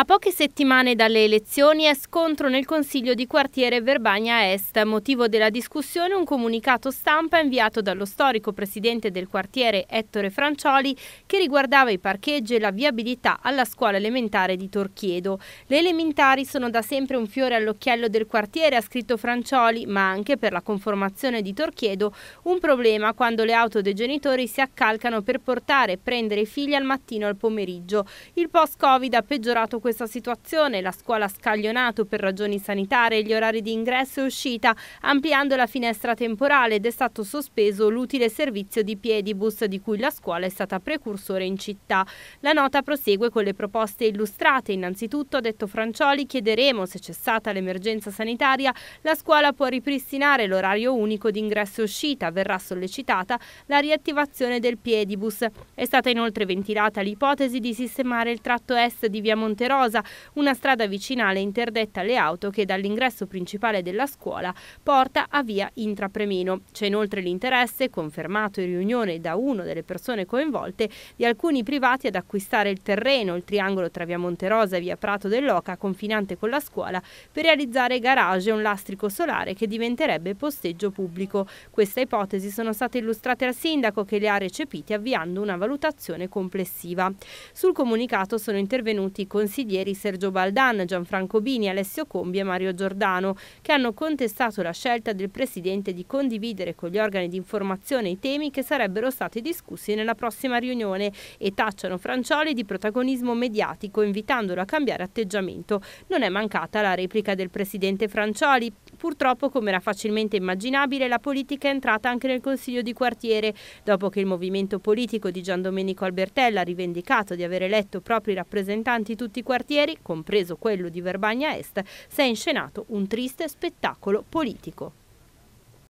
A poche settimane dalle elezioni è scontro nel Consiglio di quartiere Verbania Est. Motivo della discussione un comunicato stampa inviato dallo storico presidente del quartiere Ettore Francioli che riguardava i parcheggi e la viabilità alla scuola elementare di Torchiedo. Le elementari sono da sempre un fiore all'occhiello del quartiere, ha scritto Francioli, ma anche per la conformazione di Torchiedo un problema quando le auto dei genitori si accalcano per portare e prendere i figli al mattino al pomeriggio. Il post-Covid ha peggiorato questo questa situazione la scuola ha scaglionato per ragioni sanitarie gli orari di ingresso e uscita, ampliando la finestra temporale ed è stato sospeso l'utile servizio di Piedibus di cui la scuola è stata precursore in città. La nota prosegue con le proposte illustrate. Innanzitutto, ha detto Francioli, chiederemo se cessata l'emergenza sanitaria la scuola può ripristinare l'orario unico di ingresso e uscita. Verrà sollecitata la riattivazione del Piedibus. È stata inoltre ventilata l'ipotesi di sistemare il tratto est di via Monterò Rosa, una strada vicinale interdetta alle auto che dall'ingresso principale della scuola porta a via Intrapremino. C'è inoltre l'interesse, confermato in riunione da una delle persone coinvolte, di alcuni privati ad acquistare il terreno, il triangolo tra via Monterosa e via Prato dell'Oca, confinante con la scuola, per realizzare garage e un lastrico solare che diventerebbe posteggio pubblico. Queste ipotesi sono state illustrate al sindaco che le ha recepite avviando una valutazione complessiva. Sul comunicato sono intervenuti i consigli consiglieri Sergio Baldan, Gianfranco Bini, Alessio Combi e Mario Giordano, che hanno contestato la scelta del Presidente di condividere con gli organi di informazione i temi che sarebbero stati discussi nella prossima riunione e tacciano Francioli di protagonismo mediatico invitandolo a cambiare atteggiamento. Non è mancata la replica del Presidente Francioli, Purtroppo, come era facilmente immaginabile, la politica è entrata anche nel Consiglio di quartiere, dopo che il movimento politico di Gian Domenico Albertella ha rivendicato di aver eletto propri rappresentanti tutti i quartieri, compreso quello di Verbagna Est, si è inscenato un triste spettacolo politico.